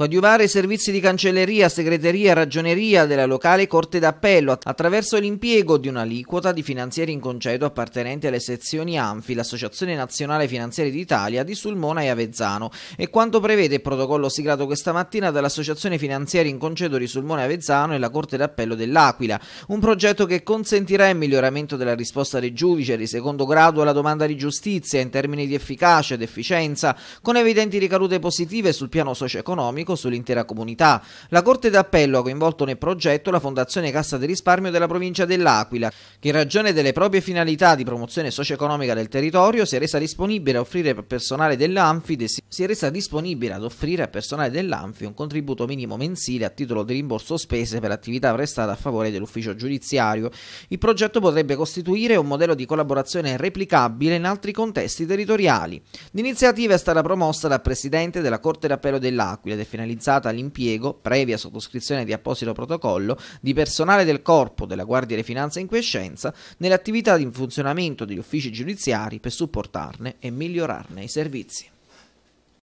coadiuvare i servizi di cancelleria, segreteria e ragioneria della locale Corte d'Appello attraverso l'impiego di un'aliquota di finanzieri in concedo appartenenti alle sezioni ANFI, l'Associazione Nazionale Finanzieri d'Italia, di Sulmona e Avezzano e quanto prevede il protocollo siglato questa mattina dall'Associazione Finanzieri in concedo di Sulmona e Avezzano e la Corte d'Appello dell'Aquila, un progetto che consentirà il miglioramento della risposta dei giudici di secondo grado alla domanda di giustizia in termini di efficacia ed efficienza, con evidenti ricadute positive sul piano socio-economico economico sull'intera comunità. La Corte d'Appello ha coinvolto nel progetto la Fondazione Cassa di Risparmio della provincia dell'Aquila, che in ragione delle proprie finalità di promozione socio-economica del territorio si è resa disponibile a offrire per personale dell'Anfi si è resa disponibile ad offrire a personale dell'Anfi un contributo minimo mensile a titolo di rimborso spese per attività prestate a favore dell'ufficio giudiziario. Il progetto potrebbe costituire un modello di collaborazione replicabile in altri contesti territoriali. L'iniziativa è stata promossa dal Presidente della Corte d'Appello dell'Aquila ed è finanziata finalizzata all'impiego, previa sottoscrizione di apposito protocollo, di personale del corpo della Guardia di Finanza in quiescenza nelle attività di funzionamento degli uffici giudiziari per supportarne e migliorarne i servizi.